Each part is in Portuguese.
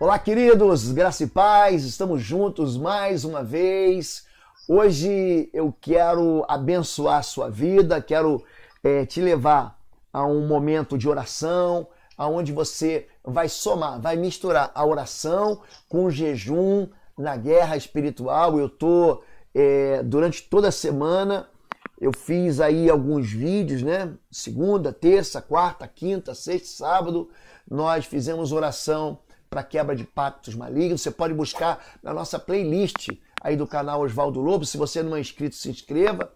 Olá, queridos, graça e paz, estamos juntos mais uma vez. Hoje eu quero abençoar a sua vida, quero é, te levar a um momento de oração, aonde você vai somar, vai misturar a oração com o jejum na guerra espiritual. Eu tô é, durante toda a semana eu fiz aí alguns vídeos, né? Segunda, terça, quarta, quinta, sexta, sábado, nós fizemos oração para quebra de pactos malignos. Você pode buscar na nossa playlist aí do canal Oswaldo Lobo. Se você não é inscrito, se inscreva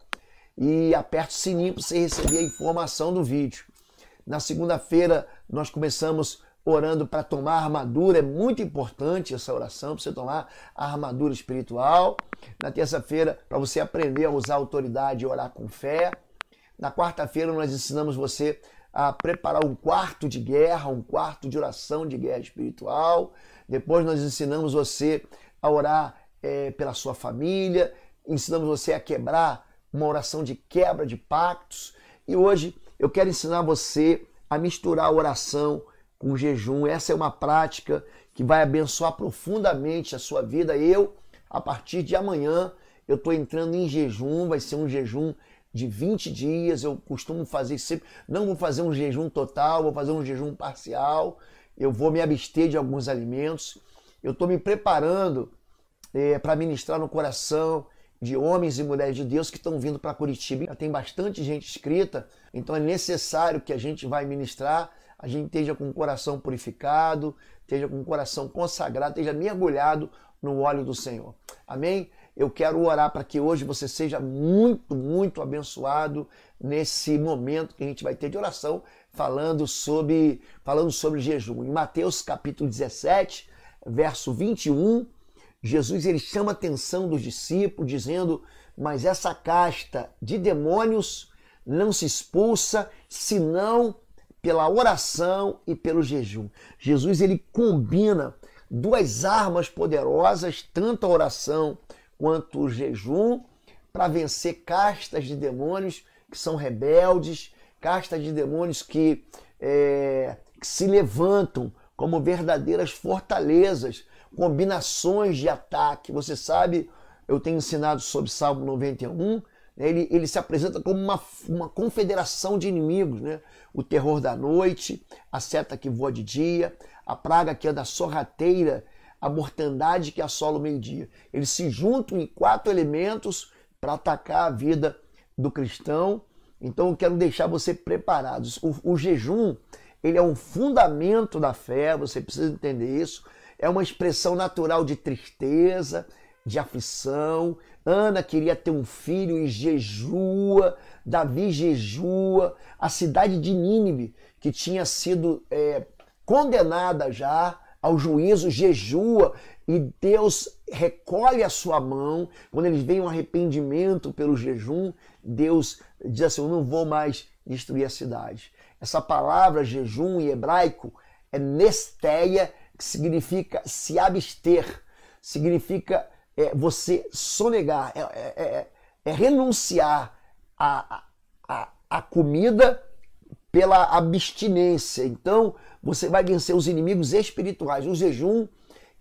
e aperte o sininho para você receber a informação do vídeo. Na segunda-feira nós começamos orando para tomar armadura. É muito importante essa oração para você tomar a armadura espiritual. Na terça-feira, para você aprender a usar a autoridade e orar com fé. Na quarta-feira, nós ensinamos você a preparar um quarto de guerra, um quarto de oração de guerra espiritual. Depois nós ensinamos você a orar é, pela sua família, ensinamos você a quebrar uma oração de quebra de pactos. E hoje eu quero ensinar você a misturar oração com jejum. Essa é uma prática que vai abençoar profundamente a sua vida. Eu, a partir de amanhã, eu estou entrando em jejum, vai ser um jejum de 20 dias, eu costumo fazer sempre, não vou fazer um jejum total, vou fazer um jejum parcial, eu vou me abster de alguns alimentos. Eu estou me preparando é, eh, para ministrar no coração de homens e mulheres de Deus que estão vindo para Curitiba. Já tem bastante gente escrita, então é necessário que a gente vai ministrar, a gente esteja com o coração purificado, esteja com o coração consagrado, esteja mergulhado no óleo do Senhor. Amém? Eu quero orar para que hoje você seja muito, muito abençoado nesse momento que a gente vai ter de oração falando sobre, falando sobre jejum. Em Mateus capítulo 17, verso 21, Jesus ele chama a atenção dos discípulos dizendo: "Mas essa casta de demônios não se expulsa senão pela oração e pelo jejum". Jesus ele combina duas armas poderosas, tanto a oração quanto o jejum para vencer castas de demônios que são rebeldes, castas de demônios que, é, que se levantam como verdadeiras fortalezas, combinações de ataque. Você sabe, eu tenho ensinado sobre Salmo 91, né, ele, ele, se apresenta como uma, uma confederação de inimigos, né? O terror da noite, a seta que voa de dia, a praga que anda sorrateira a mortandade que assola o meio-dia. Eles se juntam em quatro elementos para atacar a vida do cristão. Então eu quero deixar você preparado. O, o, jejum, ele é um fundamento da fé, você precisa entender isso. É uma expressão natural de tristeza, de aflição. Ana queria ter um filho e jejua, Davi jejua. A cidade de Nínive, que tinha sido é, condenada já, ao juízo, jejua e Deus recolhe a sua mão. Quando eles veem um arrependimento pelo jejum, Deus diz assim: Eu não vou mais destruir a cidade. Essa palavra jejum em hebraico é nesteia, que significa se abster, significa é, você sonegar, é, é, é, é renunciar à a, a, a, comida pela abstinência. Então, você vai vencer os inimigos espirituais. O jejum,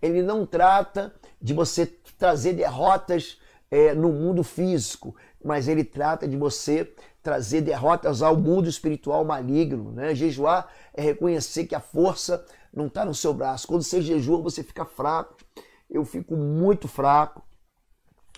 ele não trata de você trazer derrotas é, no mundo físico, mas ele trata de você trazer derrotas ao mundo espiritual maligno. Né? Jejuar é reconhecer que a força não está no seu braço. Quando você jejua, você fica fraco. Eu fico muito fraco.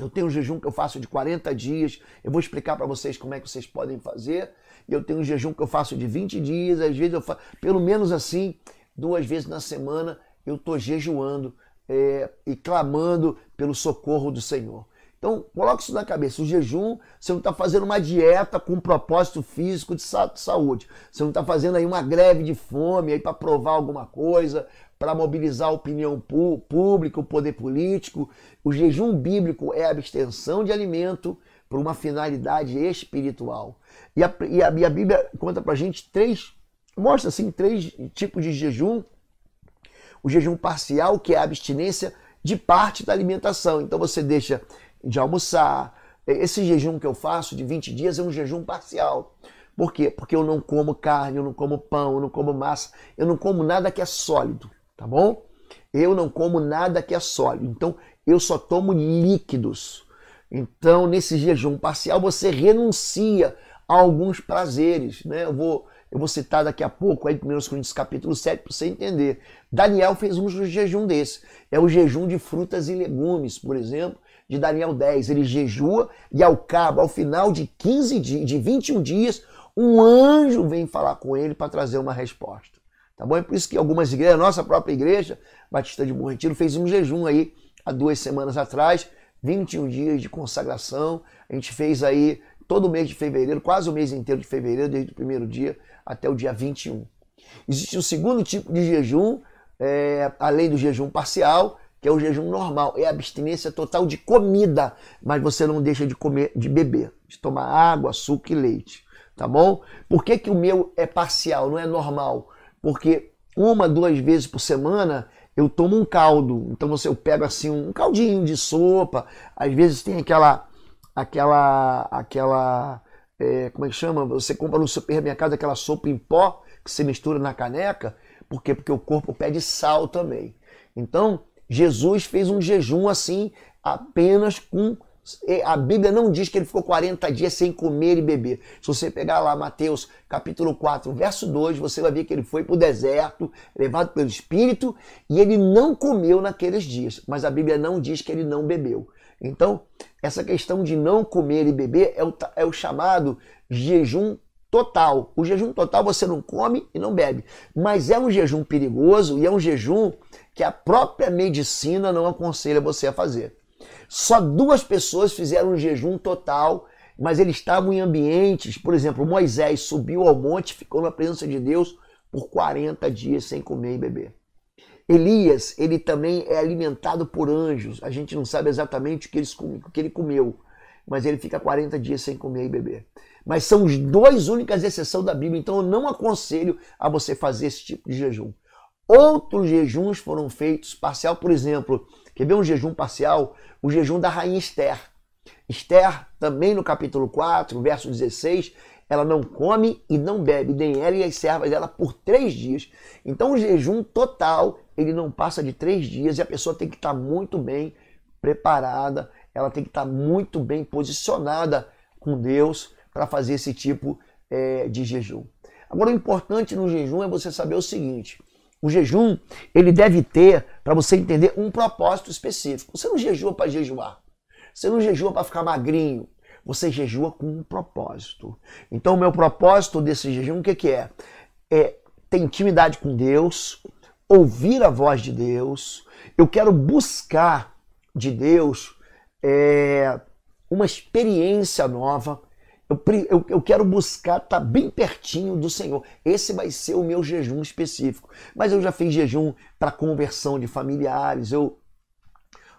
Eu tenho um jejum que eu faço de 40 dias. Eu vou explicar para vocês como é que vocês podem fazer e eu tenho um jejum que eu faço de 20 dias, às vezes eu faço, pelo menos assim, duas vezes na semana eu estou jejuando é, e clamando pelo socorro do Senhor. Então, coloque isso na cabeça. O jejum, você não está fazendo uma dieta com um propósito físico de saúde. Você não está fazendo aí uma greve de fome aí para provar alguma coisa, para mobilizar a opinião pública, o poder político. O jejum bíblico é a abstenção de alimento, por uma finalidade espiritual. E a, e a, e a Bíblia conta para a gente três, mostra assim, três tipos de jejum. O jejum parcial, que é a abstinência de parte da alimentação. Então você deixa de almoçar. Esse jejum que eu faço de 20 dias é um jejum parcial. Por quê? Porque eu não como carne, eu não como pão, eu não como massa, eu não como nada que é sólido, tá bom? Eu não como nada que é sólido. Então eu só tomo líquidos. Então, nesse jejum parcial, você renuncia a alguns prazeres. Né? Eu, vou, eu vou citar daqui a pouco, aí 1 Coríntios capítulo 7, para você entender. Daniel fez um jejum desse. É o jejum de frutas e legumes, por exemplo, de Daniel 10. Ele jejua e ao cabo, ao final de 15 dias, de 21 dias, um anjo vem falar com ele para trazer uma resposta. Tá bom? É por isso que algumas igrejas, a nossa própria igreja, Batista de Bom Retiro, fez um jejum aí há duas semanas atrás, 21 dias de consagração. A gente fez aí todo o mês de fevereiro, quase o mês inteiro de fevereiro, desde o primeiro dia até o dia 21. Existe um segundo tipo de jejum, é, além do jejum parcial, que é o jejum normal, é a abstinência total de comida, mas você não deixa de comer, de beber, de tomar água, suco e leite, tá bom? Por que, que o meu é parcial, não é normal? Porque uma, duas vezes por semana eu tomo um caldo. Então você, eu pego assim um caldinho de sopa. Às vezes tem aquela, aquela, aquela, é, como é que chama? Você compra no supermercado aquela sopa em pó que você mistura na caneca. Por quê? Porque o corpo pede sal também. Então Jesus fez um jejum assim apenas com a Bíblia não diz que ele ficou 40 dias sem comer e beber. Se você pegar lá Mateus capítulo 4, verso 2, você vai ver que ele foi para o deserto, levado pelo Espírito, e ele não comeu naqueles dias. Mas a Bíblia não diz que ele não bebeu. Então, essa questão de não comer e beber é o, é o chamado jejum total. O jejum total você não come e não bebe. Mas é um jejum perigoso e é um jejum que a própria medicina não aconselha você a fazer. Só duas pessoas fizeram um jejum total, mas eles estavam em ambientes, por exemplo, Moisés subiu ao monte, ficou na presença de Deus por 40 dias sem comer e beber. Elias, ele também é alimentado por anjos. A gente não sabe exatamente o que, eles, o que ele comeu, mas ele fica 40 dias sem comer e beber. Mas são os dois únicas exceções da Bíblia, então eu não aconselho a você fazer esse tipo de jejum. Outros jejuns foram feitos parcial, por exemplo, Quer ver um jejum parcial? O jejum da rainha Esther. Esther, também no capítulo 4, verso 16, ela não come e não bebe, nem ela e as servas dela, por três dias. Então, o jejum total, ele não passa de três dias e a pessoa tem que estar muito bem preparada, ela tem que estar muito bem posicionada com Deus para fazer esse tipo é, de jejum. Agora, o importante no jejum é você saber o seguinte: o jejum, ele deve ter, para você entender, um propósito específico. Você não jejua para jejuar. Você não jejua para ficar magrinho. Você jejua com um propósito. Então, o meu propósito desse jejum, o que, que é? É ter intimidade com Deus, ouvir a voz de Deus. Eu quero buscar de Deus é, uma experiência nova, eu, eu, eu, quero buscar estar tá bem pertinho do Senhor. Esse vai ser o meu jejum específico. Mas eu já fiz jejum para conversão de familiares. Eu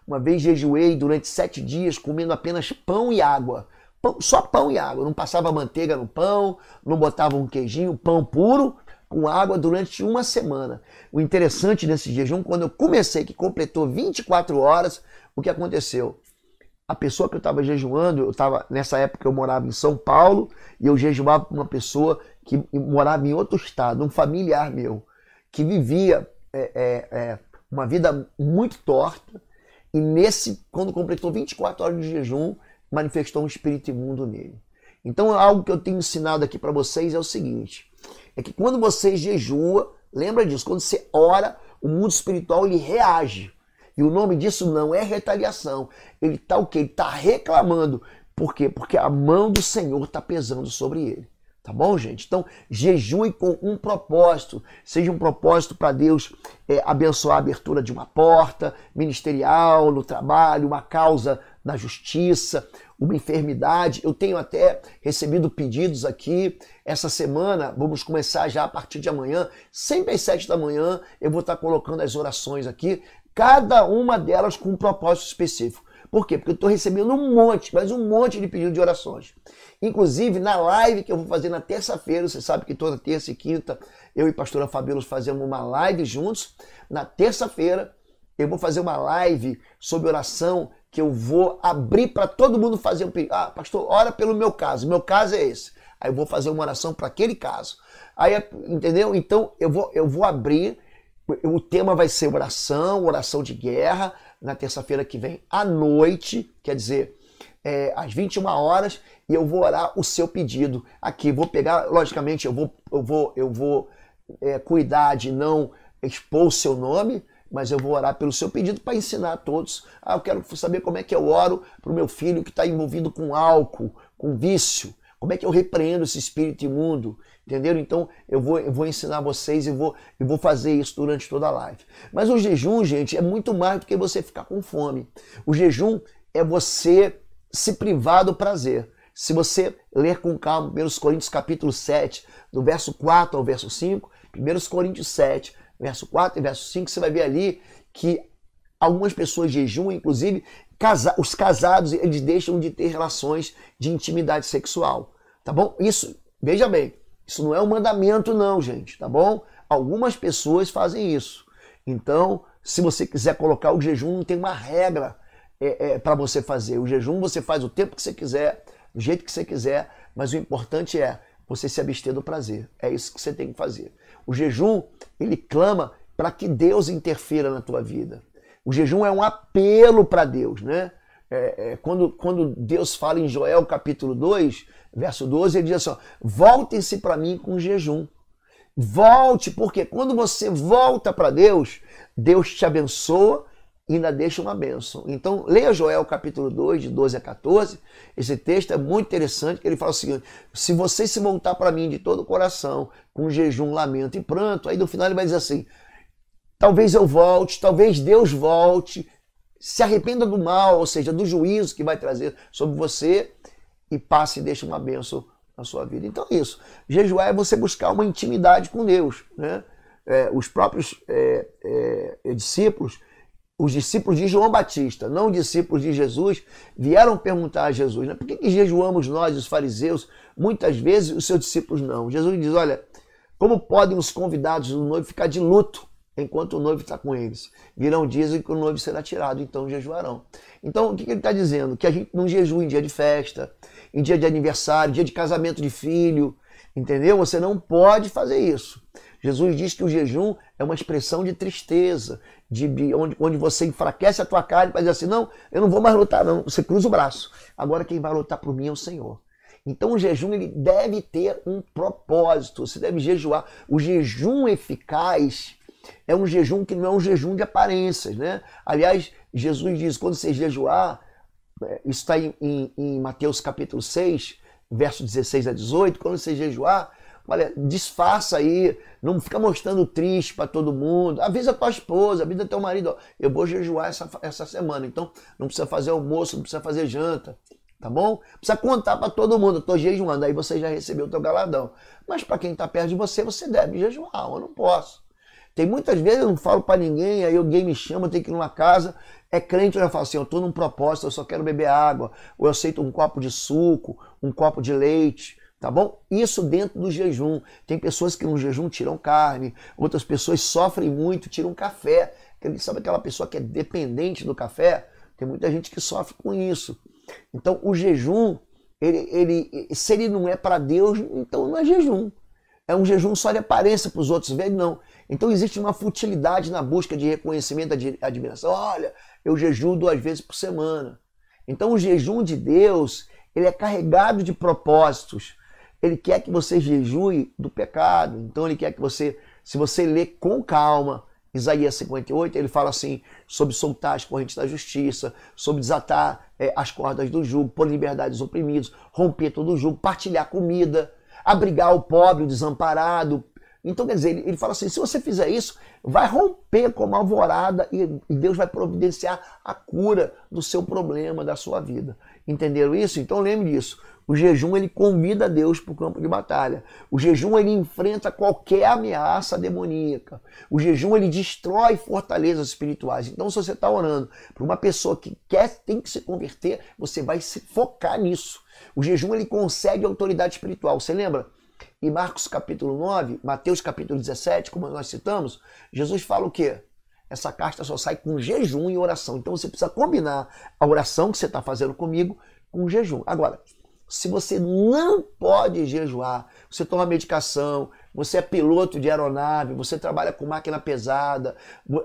uma vez jejuei durante sete dias comendo apenas pão e água. Pão, só pão e água. Não passava manteiga no pão, não botava um queijinho, pão puro com água durante uma semana. O interessante nesse jejum, quando eu comecei, que completou 24 horas, o que aconteceu? a pessoa que eu estava jejuando, eu estava nessa época eu morava em São Paulo e eu jejuava com uma pessoa que morava em outro estado, um familiar meu, que vivia é, é, é, uma vida muito torta e nesse, quando completou 24 horas de jejum, manifestou um espírito imundo nele. Então algo que eu tenho ensinado aqui para vocês é o seguinte, é que quando você jejua, lembra disso, quando você ora, o mundo espiritual ele reage. E o nome disso não é retaliação. Ele está o quê? Ele está reclamando. Por quê? Porque a mão do Senhor está pesando sobre ele. Tá bom, gente? Então, jejue com um propósito. Seja um propósito para Deus é, abençoar a abertura de uma porta ministerial, no trabalho, uma causa na justiça, uma enfermidade. Eu tenho até recebido pedidos aqui. Essa semana, vamos começar já a partir de amanhã, sempre às sete da manhã, eu vou estar colocando as orações aqui Cada uma delas com um propósito específico. Por quê? Porque eu estou recebendo um monte, mas um monte de pedido de orações. Inclusive, na live que eu vou fazer na terça-feira, você sabe que toda terça e quinta eu e pastora Fabíola fazemos uma live juntos. Na terça-feira, eu vou fazer uma live sobre oração que eu vou abrir para todo mundo fazer um pedido. Ah, pastor, ora pelo meu caso. Meu caso é esse. Aí eu vou fazer uma oração para aquele caso. Aí, entendeu? Então, eu vou, eu vou abrir o tema vai ser oração, oração de guerra, na terça-feira que vem, à noite, quer dizer, é, às 21 horas, e eu vou orar o seu pedido aqui. Vou pegar, logicamente, eu vou, eu vou, eu vou é, cuidar de não expor o seu nome, mas eu vou orar pelo seu pedido para ensinar a todos. Ah, eu quero saber como é que eu oro para o meu filho que está envolvido com álcool, com vício. Como é que eu repreendo esse espírito imundo? Entenderam? Então eu vou, eu vou ensinar vocês e vou, eu vou fazer isso durante toda a live. Mas o jejum, gente, é muito mais do que você ficar com fome. O jejum é você se privar do prazer. Se você ler com calma 1 Coríntios capítulo 7, do verso 4 ao verso 5, 1 Coríntios 7, verso 4 e verso 5, você vai ver ali que algumas pessoas jejum, inclusive os casados, eles deixam de ter relações de intimidade sexual, tá bom? Isso, veja bem, isso não é um mandamento, não, gente, tá bom? Algumas pessoas fazem isso. Então, se você quiser colocar o jejum, não tem uma regra é, é, para você fazer. O jejum você faz o tempo que você quiser, do jeito que você quiser, mas o importante é você se abster do prazer. É isso que você tem que fazer. O jejum, ele clama para que Deus interfira na tua vida. O jejum é um apelo para Deus, né? É, é, quando, quando Deus fala em Joel capítulo 2, verso 12, ele diz assim: voltem-se para mim com jejum. Volte, porque quando você volta para Deus, Deus te abençoa e ainda deixa uma bênção. Então, leia Joel capítulo 2, de 12 a 14. Esse texto é muito interessante, que ele fala o seguinte: se você se voltar para mim de todo o coração, com jejum, lamento e pranto, aí no final ele vai dizer assim: talvez eu volte, talvez Deus volte, se arrependa do mal, ou seja, do juízo que vai trazer sobre você e passe e deixe uma bênção na sua vida. Então é isso. Jejuar é você buscar uma intimidade com Deus. Né? É, os próprios é, é, é, discípulos, os discípulos de João Batista, não discípulos de Jesus, vieram perguntar a Jesus, né? por que, que jejuamos nós, os fariseus, muitas vezes os seus discípulos não? Jesus diz, olha, como podem os convidados do noivo ficar de luto enquanto o noivo está com eles? Virão dias em que o noivo será tirado, então jejuarão. Então, o que, que ele está dizendo? Que a gente não jejua em dia de festa, em dia de aniversário, dia de casamento de filho, entendeu? Você não pode fazer isso. Jesus diz que o jejum é uma expressão de tristeza, de, de onde, onde, você enfraquece a tua carne para dizer assim, não, eu não vou mais lutar não, você cruza o braço. Agora quem vai lutar por mim é o Senhor. Então o jejum ele deve ter um propósito, você deve jejuar. O jejum eficaz é um jejum que não é um jejum de aparências, né? Aliás, Jesus diz, quando você jejuar, é, isso está em, em, em, Mateus capítulo 6, verso 16 a 18. Quando você jejuar, olha, disfarça aí, não fica mostrando triste para todo mundo. Avisa tua esposa, avisa teu marido, ó, eu vou jejuar essa, essa semana. Então, não precisa fazer almoço, não precisa fazer janta, tá bom? Precisa contar para todo mundo, eu tô jejuando, aí você já recebeu o teu galadão. Mas para quem está perto de você, você deve jejuar, eu não posso. Tem muitas vezes eu não falo para ninguém, aí alguém me chama, tem que ir numa casa, é crente, eu já falo assim, eu estou num propósito, eu só quero beber água, ou eu aceito um copo de suco, um copo de leite, tá bom? Isso dentro do jejum. Tem pessoas que no jejum tiram carne, outras pessoas sofrem muito, tiram café. Sabe aquela pessoa que é dependente do café? Tem muita gente que sofre com isso. Então, o jejum, ele, ele se ele não é para Deus, então não é jejum é um jejum só de aparência para os outros verem, não. Então existe uma futilidade na busca de reconhecimento e admiração. Olha, eu jejuo duas vezes por semana. Então o jejum de Deus, ele é carregado de propósitos. Ele quer que você jejue do pecado. Então ele quer que você, se você lê com calma, Isaías 58, ele fala assim, sobre soltar as correntes da justiça, sobre desatar é, as cordas do jugo, pôr liberdade oprimidos, romper todo o jugo, partilhar comida, abrigar o pobre, o desamparado. Então, quer dizer, ele, fala assim: se você fizer isso, vai romper como alvorada e Deus vai providenciar a cura do seu problema, da sua vida. Entenderam isso? Então lembre disso. O jejum ele convida Deus para o campo de batalha. O jejum ele enfrenta qualquer ameaça demoníaca. O jejum ele destrói fortalezas espirituais. Então, se você está orando para uma pessoa que quer, tem que se converter, você vai se focar nisso. O jejum ele consegue autoridade espiritual. Você lembra? Em Marcos capítulo 9, Mateus capítulo 17, como nós citamos, Jesus fala o quê? Essa carta só sai com jejum e oração. Então você precisa combinar a oração que você está fazendo comigo com jejum. Agora, se você não pode jejuar, você toma medicação, você é piloto de aeronave, você trabalha com máquina pesada,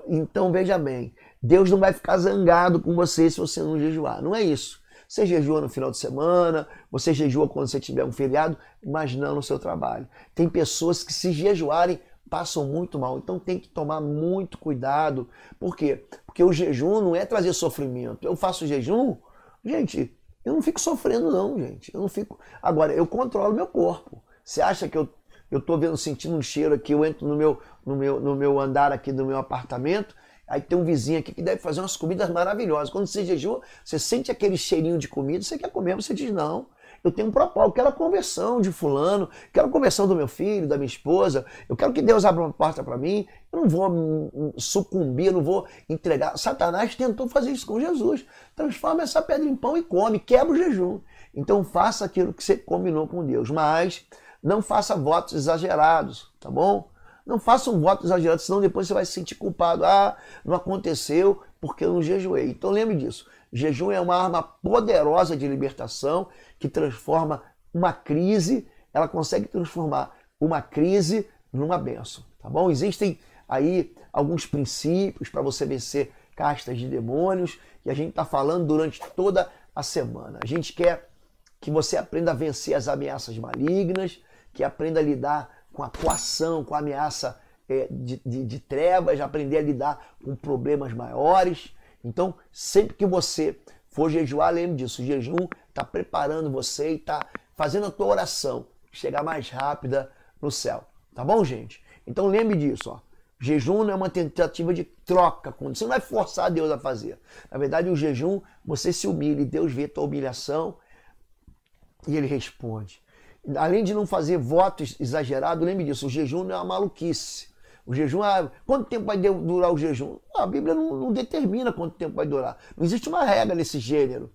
então veja bem, Deus não vai ficar zangado com você se você não jejuar. Não é isso. Você jejua no final de semana, você jejua quando você tiver um feriado, mas não no seu trabalho. Tem pessoas que se jejuarem passam muito mal. Então tem que tomar muito cuidado. Por quê? Porque o jejum não é trazer sofrimento. Eu faço jejum, gente, eu não fico sofrendo não, gente. Eu não fico. Agora eu controlo meu corpo. Você acha que eu eu tô vendo sentindo um cheiro aqui, eu entro no meu no meu no meu andar aqui do meu apartamento, aí tem um vizinho aqui que deve fazer umas comidas maravilhosas. Quando você jejua, você sente aquele cheirinho de comida, você quer comer, você diz não. Eu tenho um propósito, eu quero a conversão de fulano, quero a conversão do meu filho, da minha esposa, eu quero que Deus abra uma porta para mim, eu não vou hum, hum, sucumbir, eu não vou entregar. Satanás tentou fazer isso com Jesus. Transforma essa pedra em pão e come, quebra o jejum. Então faça aquilo que você combinou com Deus, mas não faça votos exagerados, tá bom? Não faça um voto exagerado, senão depois você vai se sentir culpado. Ah, não aconteceu porque eu não jejuei. Então lembre disso. Jejum é uma arma poderosa de libertação que transforma uma crise, ela consegue transformar uma crise numa benção, tá bom? Existem aí alguns princípios para você vencer castas de demônios e a gente está falando durante toda a semana. A gente quer que você aprenda a vencer as ameaças malignas, que aprenda a lidar com a coação, com a ameaça eh, de, de, de trevas, aprender a lidar com problemas maiores, então, sempre que você for jejuar, lembre disso. O jejum está preparando você e está fazendo a tua oração chegar mais rápida no céu. Tá bom, gente? Então lembre disso, ó. Jejum não é uma tentativa de troca. Você não vai forçar Deus a fazer. Na verdade, o jejum, você se humilha e Deus vê a tua humilhação e ele responde. Além de não fazer votos exagerados, lembre disso, o jejum não é uma maluquice. O jejum, ah, quanto tempo vai durar o jejum? A Bíblia não, não determina quanto tempo vai durar. Não existe uma regra nesse gênero.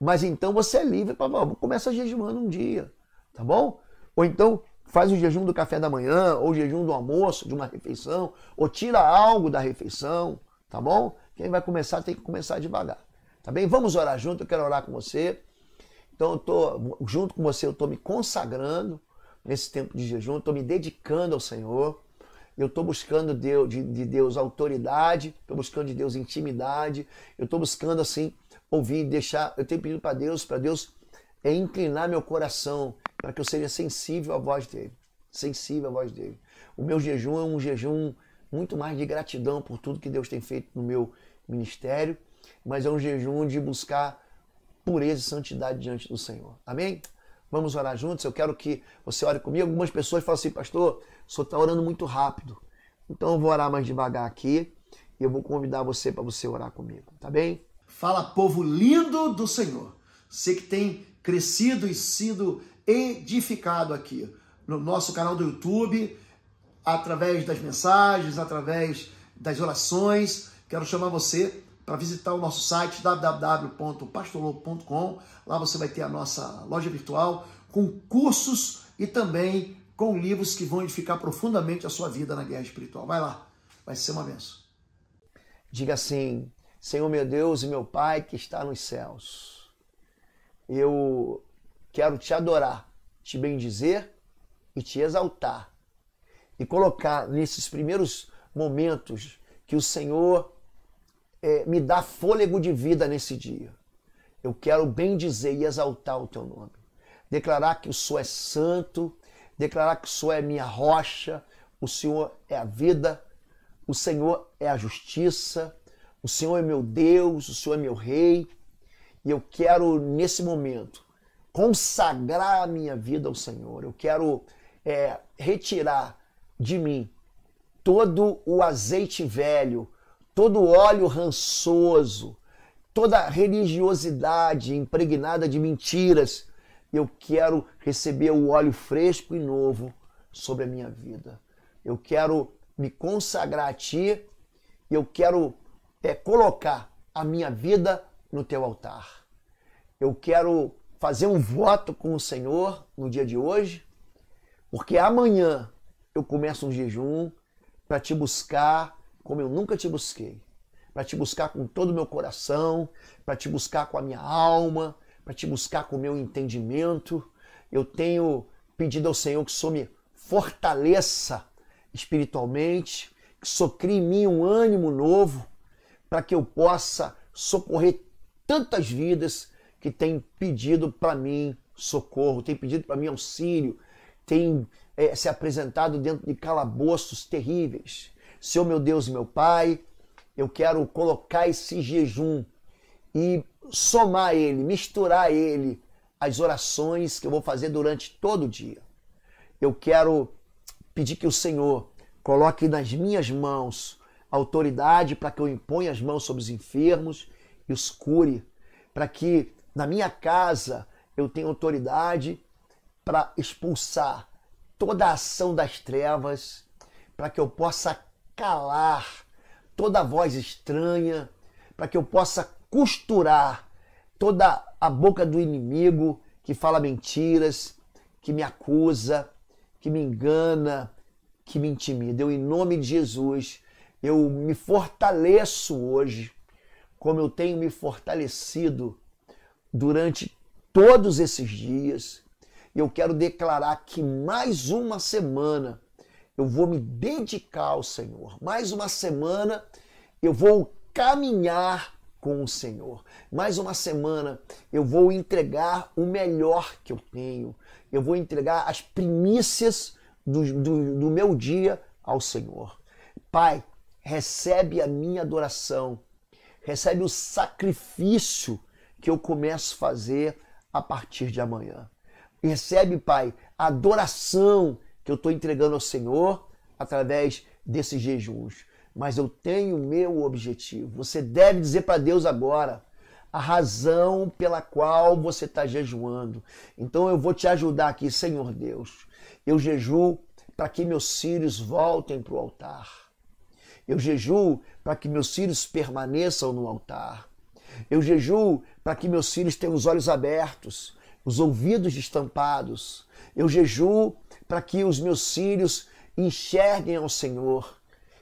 Mas então você é livre para começa jejuando um dia, tá bom? Ou então faz o jejum do café da manhã, ou o jejum do almoço, de uma refeição, ou tira algo da refeição, tá bom? Quem vai começar tem que começar devagar, tá bem? Vamos orar junto, eu quero orar com você. Então eu tô junto com você, eu tô me consagrando nesse tempo de jejum, tô me dedicando ao Senhor eu estou buscando Deus, de, de Deus autoridade, estou buscando de Deus intimidade, eu estou buscando assim ouvir, deixar, eu tenho pedido para Deus, para Deus é inclinar meu coração para que eu seja sensível à voz dele, sensível à voz dele. O meu jejum é um jejum muito mais de gratidão por tudo que Deus tem feito no meu ministério, mas é um jejum de buscar pureza e santidade diante do Senhor. Amém? Vamos orar juntos? Eu quero que você ore comigo. Algumas pessoas falam assim, pastor, o senhor está orando muito rápido. Então eu vou orar mais devagar aqui e eu vou convidar você para você orar comigo, tá bem? Fala, povo lindo do Senhor. Você que tem crescido e sido edificado aqui no nosso canal do YouTube, através das mensagens, através das orações. Quero chamar você para visitar o nosso site www.pastorlobo.com. Lá você vai ter a nossa loja virtual com cursos e também com livros que vão edificar profundamente a sua vida na guerra espiritual. Vai lá, vai ser uma benção. Diga assim: Senhor meu Deus e meu Pai que está nos céus, eu quero te adorar, te bendizer e te exaltar e colocar nesses primeiros momentos que o Senhor é, me dá fôlego de vida nesse dia. Eu quero bem dizer e exaltar o teu nome. Declarar que o Senhor é santo, declarar que o Senhor é minha rocha, o Senhor é a vida, o Senhor é a justiça, o Senhor é meu Deus, o Senhor é meu rei. E eu quero, nesse momento, consagrar a minha vida ao Senhor. Eu quero é, retirar de mim todo o azeite velho todo óleo rançoso, toda religiosidade impregnada de mentiras. Eu quero receber o óleo fresco e novo sobre a minha vida. Eu quero me consagrar a Ti e eu quero é, colocar a minha vida no Teu altar. Eu quero fazer um voto com o Senhor no dia de hoje, porque amanhã eu começo um jejum para te buscar, como eu nunca te busquei, para te buscar com todo o meu coração, para te buscar com a minha alma, para te buscar com o meu entendimento. Eu tenho pedido ao Senhor que o Senhor me fortaleça espiritualmente, que crie em mim um ânimo novo, para que eu possa socorrer tantas vidas que têm pedido para mim socorro, têm pedido para mim auxílio, têm é, se apresentado dentro de calabouços terríveis. Senhor meu Deus e meu Pai, eu quero colocar esse jejum e somar ele, misturar ele às orações que eu vou fazer durante todo o dia. Eu quero pedir que o Senhor coloque nas minhas mãos autoridade para que eu imponha as mãos sobre os enfermos e os cure, para que na minha casa eu tenha autoridade para expulsar toda a ação das trevas, para que eu possa calar toda voz estranha, para que eu possa costurar toda a boca do inimigo que fala mentiras, que me acusa, que me engana, que me intimida. Eu, em nome de Jesus, eu me fortaleço hoje, como eu tenho me fortalecido durante todos esses dias. Eu quero declarar que mais uma semana eu vou me dedicar ao Senhor. Mais uma semana eu vou caminhar com o Senhor. Mais uma semana eu vou entregar o melhor que eu tenho. Eu vou entregar as primícias do, do, do meu dia ao Senhor. Pai, recebe a minha adoração, recebe o sacrifício que eu começo a fazer a partir de amanhã. Recebe, Pai, a adoração que eu estou entregando ao Senhor através desses jejuns. Mas eu tenho meu objetivo. Você deve dizer para Deus agora a razão pela qual você está jejuando. Então eu vou te ajudar aqui, Senhor Deus. Eu jejuo para que meus filhos voltem para o altar. Eu jejuo para que meus filhos permaneçam no altar. Eu jejuo para que meus filhos tenham os olhos abertos, os ouvidos estampados. Eu jejuo para que os meus filhos enxerguem ao Senhor,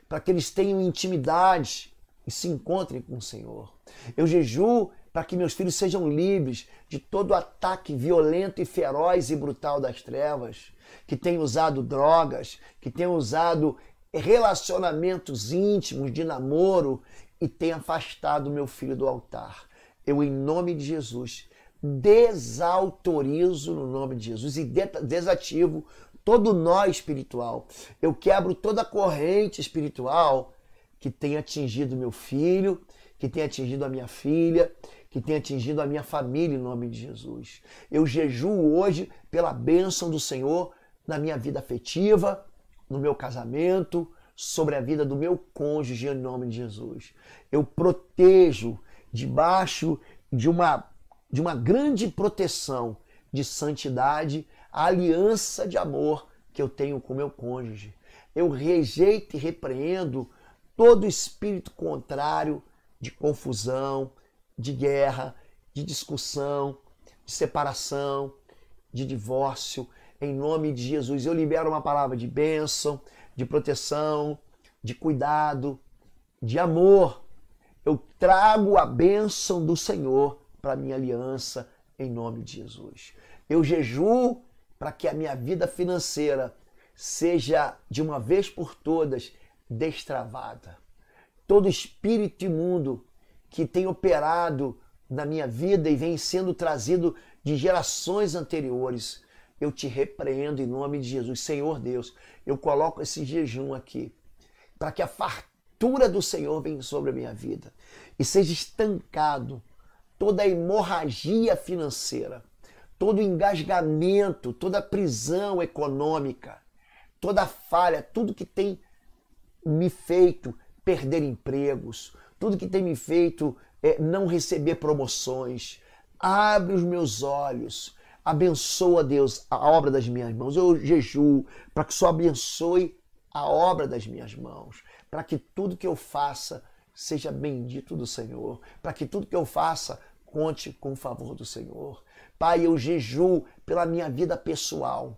para que eles tenham intimidade e se encontrem com o Senhor. Eu jejuo para que meus filhos sejam livres de todo ataque violento e feroz e brutal das trevas, que tem usado drogas, que tem usado relacionamentos íntimos de namoro e tem afastado meu filho do altar. Eu, em nome de Jesus, desautorizo no nome de Jesus e desativo todo nó espiritual. Eu quebro toda corrente espiritual que tem atingido meu filho, que tem atingido a minha filha, que tem atingido a minha família em nome de Jesus. Eu jejuo hoje pela bênção do Senhor na minha vida afetiva, no meu casamento, sobre a vida do meu cônjuge em nome de Jesus. Eu protejo debaixo de uma de uma grande proteção de santidade a aliança de amor que eu tenho com meu cônjuge. Eu rejeito e repreendo todo espírito contrário de confusão, de guerra, de discussão, de separação, de divórcio. Em nome de Jesus, eu libero uma palavra de bênção, de proteção, de cuidado, de amor. Eu trago a bênção do Senhor para minha aliança em nome de Jesus. Eu jejuo para que a minha vida financeira seja de uma vez por todas destravada. Todo espírito imundo que tem operado na minha vida e vem sendo trazido de gerações anteriores, eu te repreendo em nome de Jesus. Senhor Deus, eu coloco esse jejum aqui para que a fartura do Senhor venha sobre a minha vida e seja estancado toda a hemorragia financeira todo o engasgamento, toda a prisão econômica, toda a falha, tudo que tem me feito perder empregos, tudo que tem me feito é, não receber promoções. Abre os meus olhos, abençoa, Deus, a obra das minhas mãos. Eu jejuo para que só abençoe a obra das minhas mãos, para que tudo que eu faça seja bendito do Senhor, para que tudo que eu faça conte com o favor do Senhor. Pai, eu jejuo pela minha vida pessoal.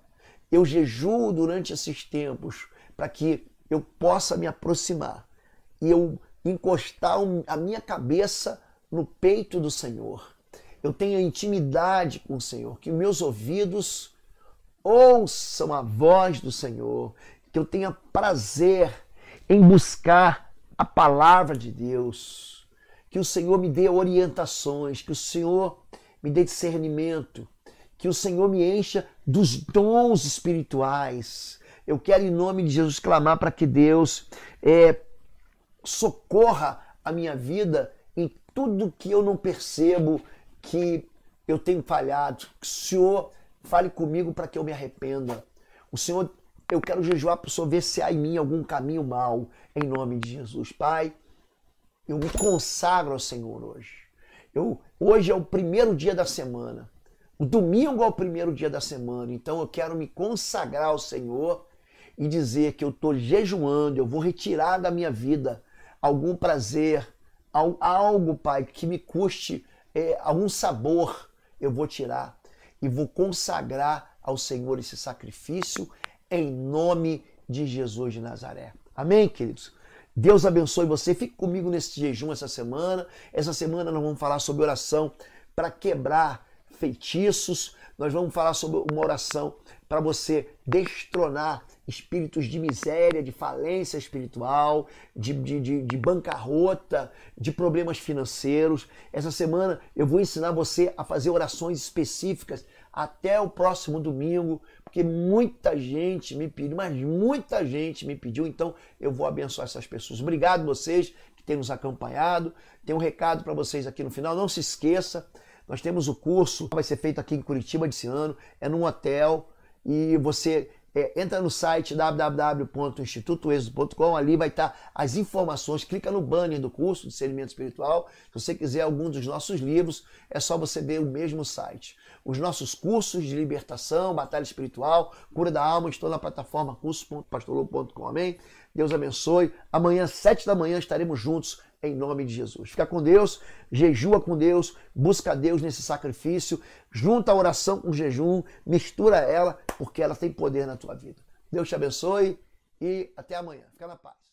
Eu jejuo durante esses tempos para que eu possa me aproximar e eu encostar a minha cabeça no peito do Senhor. Eu tenho intimidade com o Senhor, que meus ouvidos ouçam a voz do Senhor, que eu tenha prazer em buscar a palavra de Deus, que o Senhor me dê orientações, que o Senhor me dê discernimento, que o Senhor me encha dos dons espirituais. Eu quero, em nome de Jesus, clamar para que Deus é, socorra a minha vida em tudo que eu não percebo que eu tenho falhado. Que o Senhor fale comigo para que eu me arrependa. O Senhor, eu quero jejuar para o Senhor ver se há em mim algum caminho mau, em nome de Jesus. Pai, eu me consagro ao Senhor hoje. Eu, hoje é o primeiro dia da semana. O domingo é o primeiro dia da semana. Então eu quero me consagrar ao Senhor e dizer que eu estou jejuando, eu vou retirar da minha vida algum prazer, algo, Pai, que me custe é, algum sabor. Eu vou tirar e vou consagrar ao Senhor esse sacrifício em nome de Jesus de Nazaré. Amém, queridos? Deus abençoe você. Fique comigo nesse jejum essa semana. Essa semana nós vamos falar sobre oração para quebrar feitiços. Nós vamos falar sobre uma oração para você destronar espíritos de miséria, de falência espiritual, de, de, de, de, bancarrota, de problemas financeiros. Essa semana eu vou ensinar você a fazer orações específicas até o próximo domingo, porque muita gente me pediu, mas muita gente me pediu, então eu vou abençoar essas pessoas. Obrigado vocês que têm nos acompanhado. Tem um recado para vocês aqui no final, não se esqueça, nós temos o curso, vai ser feito aqui em Curitiba desse ano, é num hotel e você é, entra no site www.institutoexo.com, ali vai estar tá as informações, clica no banner do curso de Discernimento Espiritual. Se você quiser algum dos nossos livros, é só você ver o mesmo site os nossos cursos de libertação, batalha espiritual, cura da alma. Estou na plataforma curso.pastorlobo.com. Amém? Deus abençoe. Amanhã, sete da manhã, estaremos juntos em nome de Jesus. Fica com Deus, jejua com Deus, busca Deus nesse sacrifício, junta a oração com o jejum, mistura ela, porque ela tem poder na tua vida. Deus te abençoe e até amanhã. Fica na paz.